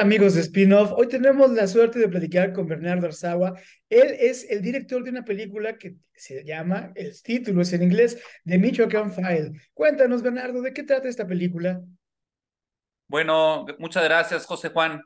amigos de Spin-Off? Hoy tenemos la suerte de platicar con Bernardo Arzawa. Él es el director de una película que se llama, el título es en inglés, The Michoacán File. Cuéntanos, Bernardo, ¿de qué trata esta película? Bueno, muchas gracias, José Juan.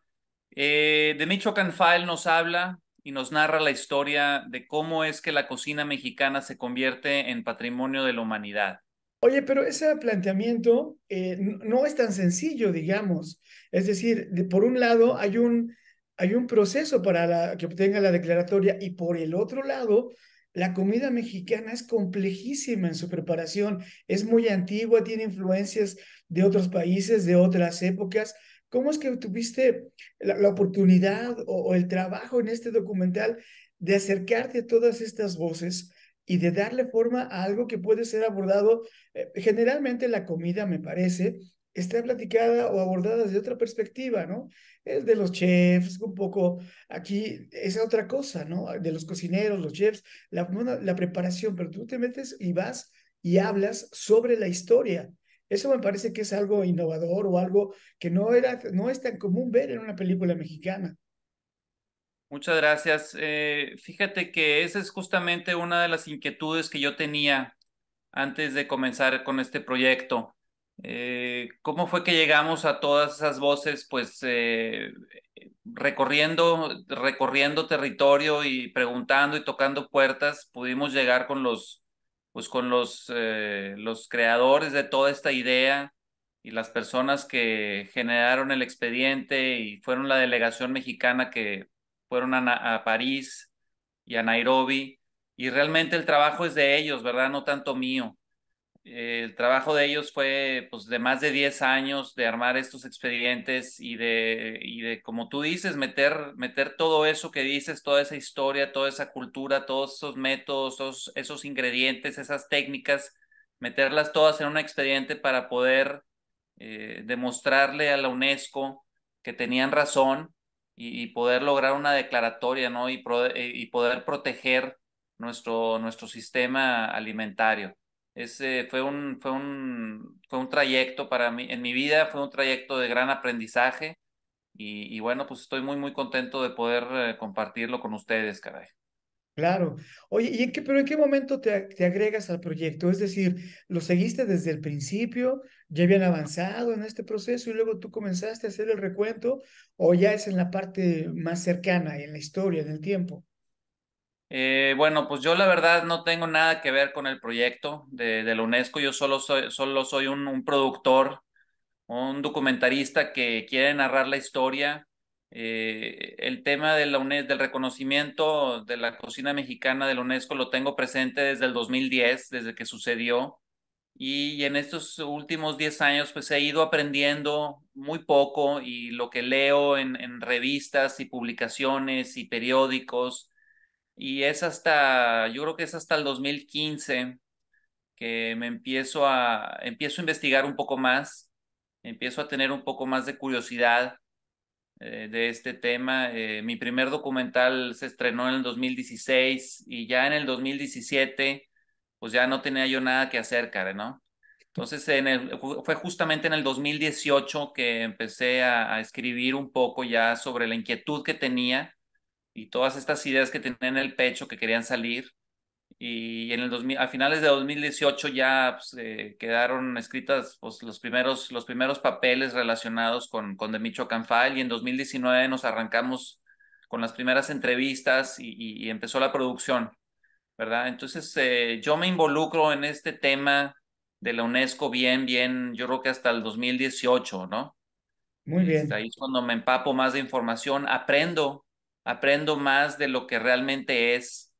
Eh, The Michoacán File nos habla y nos narra la historia de cómo es que la cocina mexicana se convierte en patrimonio de la humanidad. Oye, pero ese planteamiento eh, no es tan sencillo, digamos. Es decir, por un lado hay un, hay un proceso para que obtenga la declaratoria y por el otro lado, la comida mexicana es complejísima en su preparación, es muy antigua, tiene influencias de otros países, de otras épocas. ¿Cómo es que tuviste la, oportunidad o el trabajo en este documental de acercarte a todas estas voces? y de darle forma a algo que puede ser abordado. Eh, generalmente la comida, me parece, está platicada o abordada desde otra perspectiva, ¿no? Es de los chefs, un poco aquí, es otra cosa, ¿no? De los cocineros, los chefs, la, la preparación, pero tú te metes y vas y hablas sobre la historia. Eso me parece que es algo innovador o algo que no, era, no es tan común ver en una película mexicana. Muchas gracias. Eh, fíjate que esa es justamente una de las inquietudes que yo tenía antes de comenzar con este proyecto. Eh, ¿Cómo fue que llegamos a todas esas voces? Pues eh, recorriendo, recorriendo territorio y preguntando y tocando puertas, pudimos llegar con los, pues, con los, los creadores de toda esta idea y las personas que generaron el expediente y fueron la delegación mexicana que fueron a, París y a Nairobi, y realmente el trabajo es de ellos, ¿verdad? No tanto mío. Eh, el trabajo de ellos fue pues, de más de 10 años de armar estos expedientes y de, y de como tú dices, meter, meter todo eso que dices, toda esa historia, toda esa cultura, todos esos métodos, esos ingredientes, esas técnicas, meterlas todas en un expediente para poder eh, demostrarle a la UNESCO que tenían razón y, poder lograr una declaratoria, ¿no? Eh, y, poder proteger nuestro, nuestro sistema alimentario. Ese fue un, fue un, fue un trayecto para mí, en mi vida fue un trayecto de gran aprendizaje y, bueno, pues estoy muy, muy contento de poder eh, compartirlo con ustedes, caray. Claro. Oye, ¿y en qué, pero en qué momento te, te, agregas al proyecto? Es decir, ¿lo seguiste desde el principio? ya habían avanzado en este proceso y luego tú comenzaste a hacer el recuento o ya es en la parte más cercana, en la historia, en el tiempo? Eh, bueno, pues yo la verdad no tengo nada que ver con el proyecto de, de la UNESCO, yo solo soy, solo soy un, productor, un documentarista que quiere narrar la historia. Eh, el tema de la del reconocimiento de la cocina mexicana de la UNESCO lo tengo presente desde el 2010, desde que sucedió. Y, en estos últimos 10 años, pues he ido aprendiendo muy poco y lo que leo en, revistas y publicaciones y periódicos. Y es hasta, yo creo que es hasta el 2015 que me empiezo a, empiezo a investigar un poco más, empiezo a tener un poco más de curiosidad eh, de este tema. Eh, mi primer documental se estrenó en el 2016 y ya en el 2017 pues ya no tenía yo nada que hacer, Karen, ¿no? Entonces, fue justamente en el 2018 que empecé a, escribir un poco ya sobre la inquietud que tenía y todas estas ideas que tenía en el pecho que querían salir. Y en el 2000, a finales de 2018 ya pues, eh, quedaron escritas pues, los, primeros, los primeros papeles relacionados con, con The Michoacán File y en 2019 nos arrancamos con las primeras entrevistas y empezó la producción. ¿verdad? Entonces, eh, yo me involucro en este tema de la UNESCO bien, bien, yo creo que hasta el 2018, ¿no? Muy bien. ahí es cuando me empapo más de información, aprendo, aprendo más de lo que realmente es.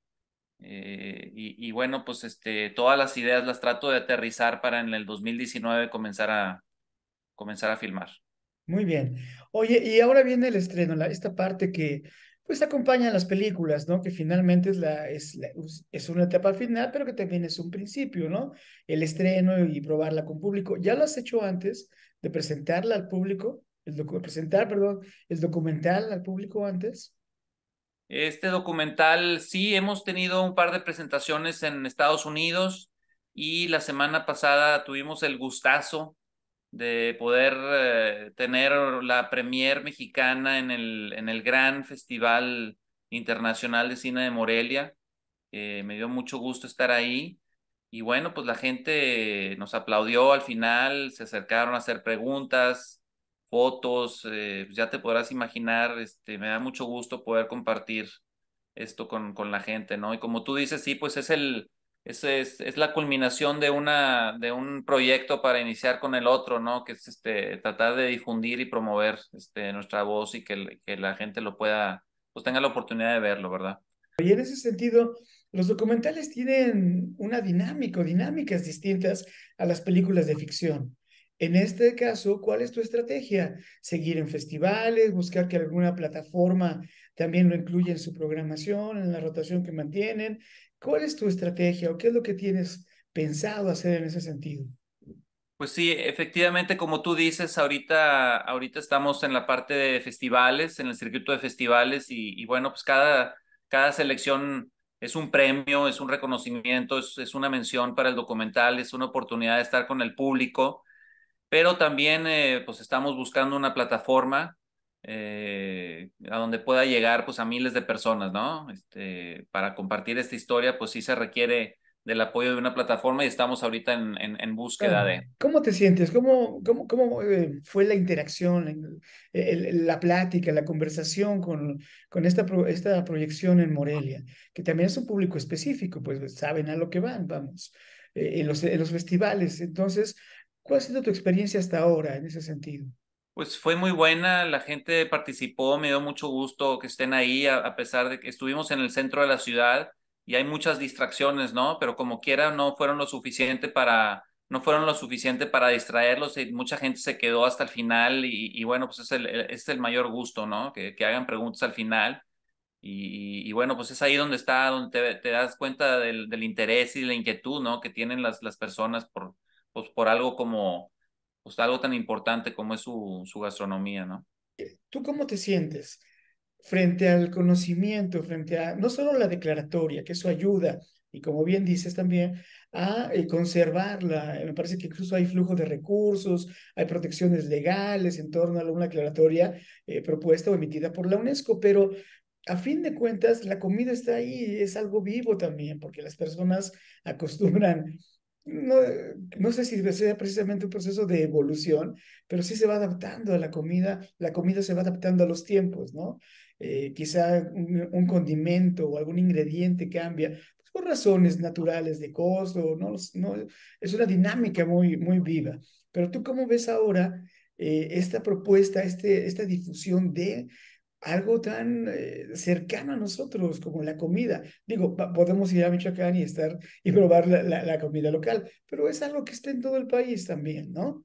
Eh, y, bueno, pues este, todas las ideas las trato de aterrizar para en el 2019 comenzar a, comenzar a filmar. Muy bien. Oye, y ahora viene el estreno, la, esta parte que pues acompañan las películas, ¿no? Que finalmente es, la, es, es una etapa final, pero que también es un principio, ¿no? El estreno y probarla con público. Ya lo has hecho antes de presentarla al público, el presentar, perdón, el documental al público antes. Este documental, sí, hemos tenido un par de presentaciones en Estados Unidos y la semana pasada tuvimos el gustazo de poder eh, tener la premier mexicana en el, en el gran Festival Internacional de Cine de Morelia. me dio mucho gusto estar ahí. Y bueno, pues la gente nos aplaudió al final, se acercaron a hacer preguntas, fotos, eh, ya te podrás imaginar, este, me da mucho gusto poder compartir esto con, con la gente, ¿no? Y como tú dices, sí, pues es el, es, la culminación de, una, de un proyecto para iniciar con el otro, ¿no? Que es este, tratar de difundir y promover este, nuestra voz y que, la gente lo pueda, pues tenga la oportunidad de verlo, ¿verdad? Y en ese sentido, los documentales tienen una dinámica, dinámicas distintas a las películas de ficción. En este caso, ¿cuál es tu estrategia? ¿Seguir en festivales? ¿Buscar que alguna plataforma también lo incluya en su programación, en la rotación que mantienen? ¿Cuál es tu estrategia o qué es lo que tienes pensado hacer en ese sentido? Pues sí, efectivamente, como tú dices, ahorita, ahorita estamos en la parte de festivales, en el circuito de festivales y, bueno, pues cada, cada selección es un premio, es un reconocimiento, es, es, una mención para el documental, es una oportunidad de estar con el público, pero también eh, pues estamos buscando una plataforma eh, a donde pueda llegar pues a miles de personas, ¿no? Este, para compartir esta historia pues sí se requiere del apoyo de una plataforma y estamos ahorita en, en, búsqueda de... ¿Cómo te sientes? ¿Cómo, cómo, cómo eh, fue la interacción, la plática, la conversación con, con esta, esta proyección en Morelia? Que también es un público específico, pues saben a lo que van, vamos, eh, en, los, en los festivales. Entonces, ¿cuál ha sido tu experiencia hasta ahora en ese sentido? Pues fue muy buena, la gente participó, me dio mucho gusto que estén ahí, a, pesar de que estuvimos en el centro de la ciudad y hay muchas distracciones, ¿no? Pero como quiera, no fueron lo suficiente para, no fueron lo suficiente para distraerlos y mucha gente se quedó hasta el final y, bueno, pues es el, mayor gusto, ¿no? Que, hagan preguntas al final y, bueno, pues es ahí donde está, donde te, das cuenta del, interés y la inquietud, ¿no? Que tienen las, las personas por, pues por algo como pues, algo tan importante como es su, su gastronomía, ¿no? ¿Tú cómo te sientes frente al conocimiento, frente a no solo la declaratoria, que eso ayuda, y como bien dices también, a eh, conservarla. Me parece que incluso hay flujo de recursos, hay protecciones legales en torno a alguna declaratoria eh, propuesta o emitida por la UNESCO, pero a fin de cuentas la comida está ahí, es algo vivo también, porque las personas acostumbran no, no, sé si sea precisamente un proceso de evolución, pero sí se va adaptando a la comida, la comida se va adaptando a los tiempos, ¿no? Eh, quizá un, condimento o algún ingrediente cambia pues, por razones naturales de costo, ¿no? ¿no? Es una dinámica muy, muy viva. Pero tú cómo ves ahora eh, esta propuesta, este, esta difusión de algo tan eh, cercano a nosotros como la comida. Digo, podemos ir a Michoacán y estar y probar la, comida local, pero es algo que está en todo el país también, ¿no?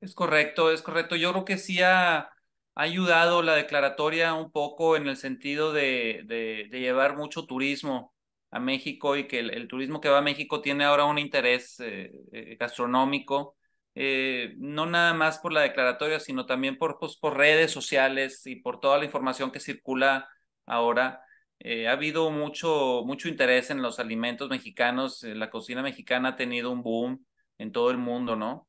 Es correcto, es correcto. Yo creo que sí ha, ayudado la declaratoria un poco en el sentido de, de, llevar mucho turismo a México y que el, turismo que va a México tiene ahora un interés eh, eh, gastronómico eh, no nada más por la declaratoria, sino también por, pues, por redes sociales y por toda la información que circula ahora. Eh, ha habido mucho, mucho interés en los alimentos mexicanos, eh, la cocina mexicana ha tenido un boom en todo el mundo, ¿no?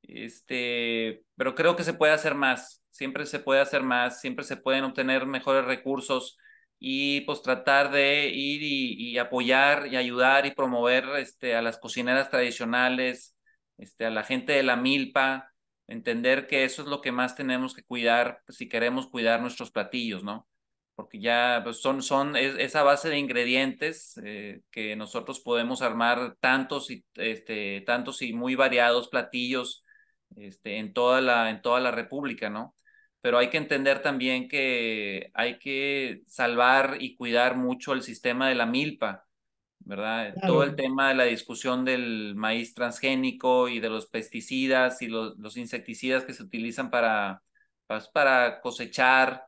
Este, pero creo que se puede hacer más, siempre se puede hacer más, siempre se pueden obtener mejores recursos y pues tratar de ir y, apoyar y ayudar y promover este, a las cocineras tradicionales, este, a la gente de la milpa, entender que eso es lo que más tenemos que cuidar si queremos cuidar nuestros platillos, ¿no? Porque ya pues, son, son esa base de ingredientes eh, que nosotros podemos armar tantos y, este, tantos y muy variados platillos este, en, toda la, en toda la República, ¿no? Pero hay que entender también que hay que salvar y cuidar mucho el sistema de la milpa, ¿verdad? Todo el tema de la discusión del maíz transgénico y de los pesticidas y los, insecticidas que se utilizan para, pues, para, cosechar.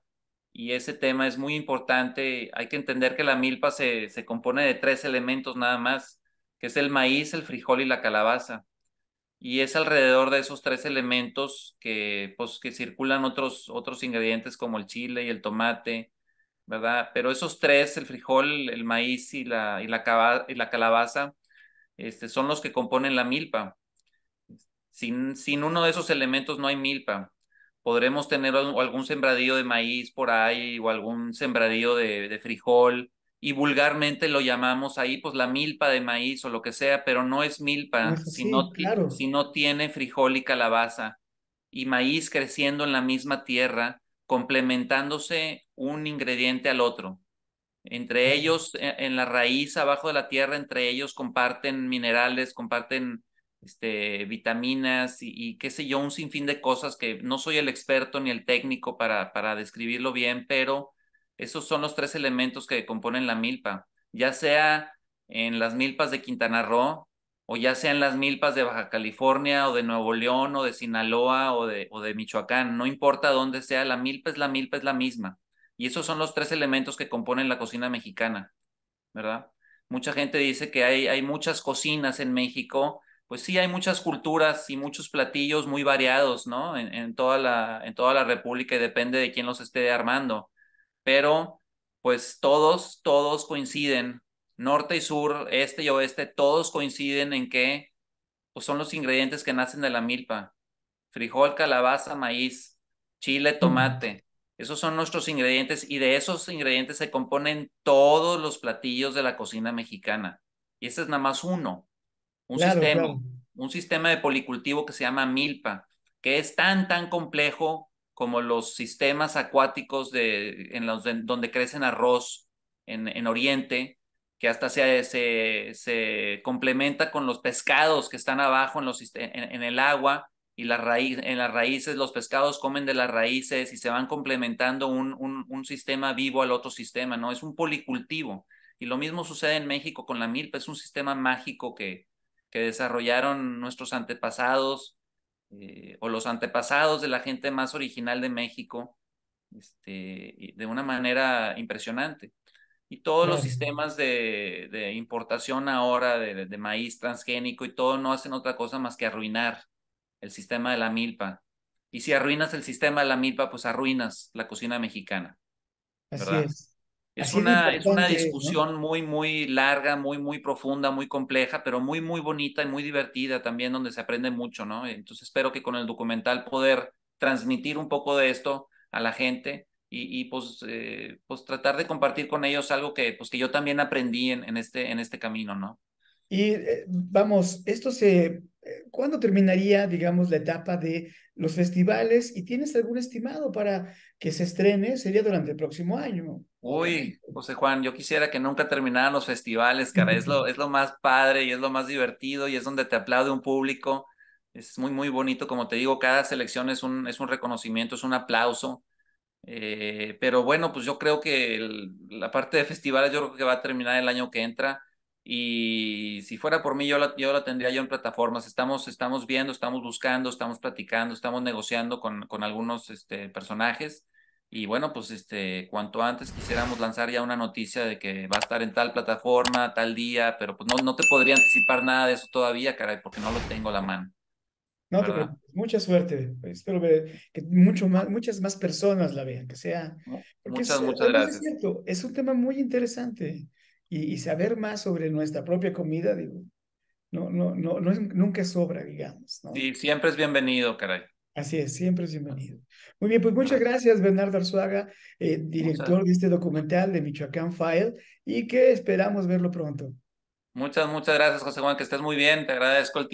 Y ese tema es muy importante. Hay que entender que la milpa se, compone de tres elementos nada más, que es el maíz, el frijol y la calabaza. Y es alrededor de esos tres elementos que, pues, que circulan otros, otros ingredientes como el chile y el tomate, pero esos tres, el frijol, el maíz y la, y la, calabaza, este, son los que componen la milpa. Sin, sin uno de esos elementos no hay milpa. Podremos tener algún sembradío de maíz por ahí o algún sembradío de, frijol, y vulgarmente lo llamamos ahí, pues la milpa de maíz o lo que sea, pero no es milpa pues, si, no, si no tiene frijol y calabaza y maíz creciendo en la misma tierra, complementándose un ingrediente al otro. Entre ellos, e, en la raíz, abajo de la tierra, entre ellos comparten minerales, comparten este, vitaminas y, qué sé yo, un sinfín de cosas que no soy el experto ni el técnico para, para describirlo bien, pero esos son los tres elementos que componen la milpa, ya sea en las milpas de Quintana Roo o ya sea en las milpas de Baja California o de Nuevo León o de Sinaloa o de, o de Michoacán, no importa dónde sea, la milpa es la milpa, es la misma. Y esos son los tres elementos que componen la cocina mexicana, ¿verdad? Mucha gente dice que hay, hay muchas cocinas en México, pues sí, hay muchas culturas y muchos platillos muy variados, ¿no? En, toda, la, en toda la República y depende de quién los esté armando. Pero, pues todos, todos coinciden, norte y sur, este y oeste, todos coinciden en que pues, son los ingredientes que nacen de la milpa. Frijol, calabaza, maíz, chile, tomate, esos son nuestros ingredientes y de esos ingredientes se componen todos los platillos de la cocina mexicana. Y ese es nada más uno, un sistema, de policultivo que se llama milpa, que es tan tan complejo como los sistemas acuáticos de, en los donde crecen arroz en, en Oriente, que hasta se, se, se, complementa con los pescados que están abajo en, los, en el agua y la en las raíces los pescados comen de las raíces y se van complementando un, un, un, sistema vivo al otro sistema, ¿no? Es un policultivo. Y lo mismo sucede en México con la milpa, es un sistema mágico que, que desarrollaron nuestros antepasados eh, o los antepasados de la gente más original de México este, de una manera impresionante. Y todos los sistemas de, de importación ahora de, de maíz transgénico y todo no hacen otra cosa más que arruinar el sistema de la milpa. Y si arruinas el sistema de la milpa, pues arruinas la cocina mexicana. ¿verdad? Así es. Es, una, una discusión muy, muy larga, muy, muy profunda, muy compleja, pero muy, muy bonita y muy divertida también, donde se aprende mucho, ¿no? Entonces espero que con el documental poder transmitir un poco de esto a la gente y, y pues, eh, pues tratar de compartir con ellos algo que, pues, que yo también aprendí en, en, este, en este camino, ¿no? Y eh, vamos, esto se eh, ¿Cuándo terminaría, digamos, la etapa de los festivales? ¿Y tienes algún estimado para que se estrene? Sería durante el próximo año. Uy, José Juan, yo quisiera que nunca terminaran los festivales, cara. es, lo, es lo más padre y es lo más divertido y es donde te aplaude un público. Es muy, muy bonito. Como te digo, cada selección es un, es un reconocimiento, es un aplauso. Eh, pero bueno, pues yo creo que la parte de festivales yo creo que va a terminar el año que entra. Y si fuera por mí, yo la, yo la tendría yo en plataformas. Estamos, estamos viendo, estamos buscando, estamos platicando, estamos negociando con, con algunos este, personajes. Y bueno, pues este, cuanto antes quisiéramos lanzar ya una noticia de que va a estar en tal plataforma, tal día, pero pues no, no te podría anticipar nada de eso todavía, caray, porque no lo tengo a la mano. No mucha suerte. Pues, espero que mucho más, muchas más personas la vean, que sea. Muchas, muchas gracias. Es, cierto, es un tema muy interesante y, saber más sobre nuestra propia comida, digo, no, no, no, no es, nunca sobra, digamos. ¿no? Sí, siempre es bienvenido, caray. Así es, siempre es bienvenido. Muy bien, pues muchas gracias, Bernardo Arzuaga, eh, director de este documental de Michoacán File, y que esperamos verlo pronto. Muchas, muchas gracias, José Juan, que estés muy bien, te agradezco el tiempo.